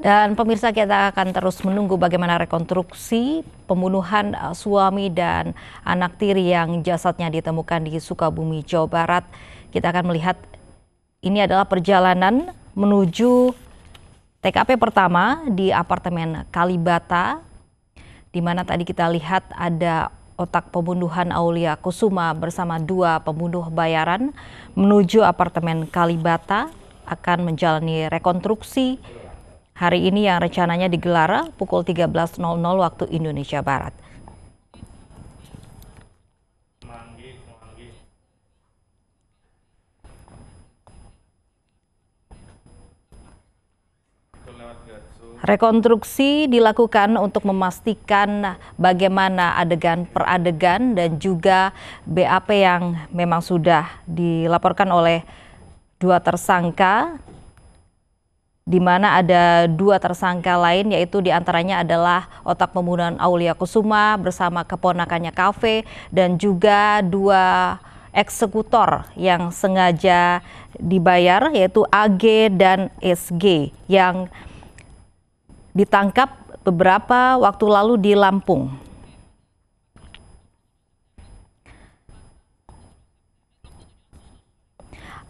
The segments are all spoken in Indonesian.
Dan pemirsa kita akan terus menunggu bagaimana rekonstruksi pembunuhan eh, suami dan anak tiri yang jasadnya ditemukan di Sukabumi, Jawa Barat. Kita akan melihat ini adalah perjalanan menuju TKP pertama di apartemen Kalibata, di mana tadi kita lihat ada otak pembunuhan Aulia Kusuma bersama dua pembunuh bayaran menuju apartemen Kalibata akan menjalani rekonstruksi hari ini yang rencananya digelar pukul 13.00 waktu Indonesia Barat. Rekonstruksi dilakukan untuk memastikan bagaimana adegan per adegan dan juga BAP yang memang sudah dilaporkan oleh dua tersangka di mana ada dua tersangka lain yaitu diantaranya adalah otak pembunuhan Aulia Kusuma bersama keponakannya Kafe dan juga dua eksekutor yang sengaja dibayar yaitu AG dan SG yang ditangkap beberapa waktu lalu di Lampung.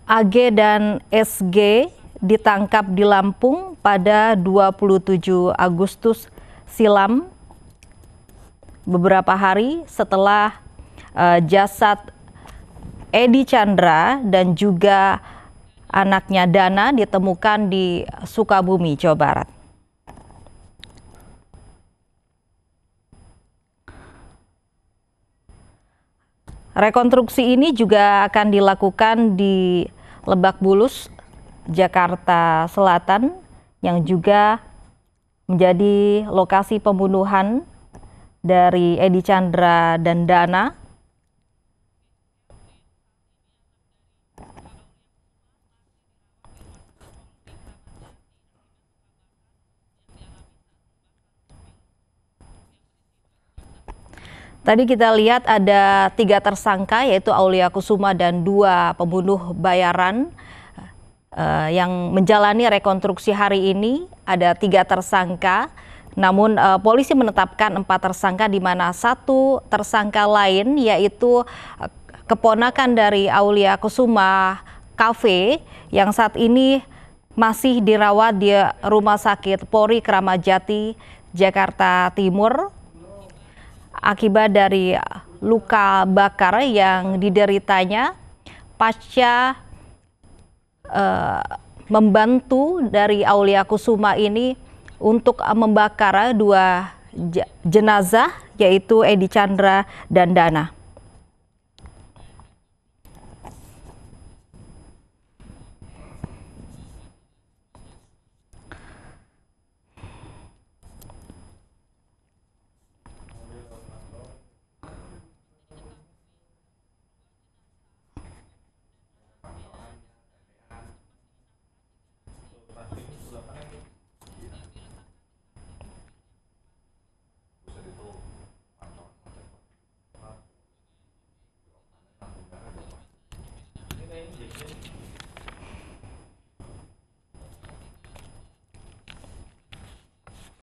AG dan SG ditangkap di Lampung pada 27 Agustus silam beberapa hari setelah uh, jasad Edi Chandra dan juga anaknya Dana ditemukan di Sukabumi, Jawa Barat. Rekonstruksi ini juga akan dilakukan di Lebak Bulus Jakarta Selatan yang juga menjadi lokasi pembunuhan dari Edi Chandra dan Dana. Tadi kita lihat ada tiga tersangka yaitu Aulia Kusuma dan dua pembunuh bayaran uh, yang menjalani rekonstruksi hari ini ada tiga tersangka. Namun uh, polisi menetapkan empat tersangka di mana satu tersangka lain yaitu eh, keponakan dari Aulia Kusuma Cafe yang saat ini masih dirawat di Rumah Sakit Polri Kramajati Jakarta Timur akibat dari luka bakar yang dideritanya pasca uh, membantu dari Aulia Kusuma ini untuk eh, membakar eh, dua jenazah yaitu Edi Chandra dan Dana. anything?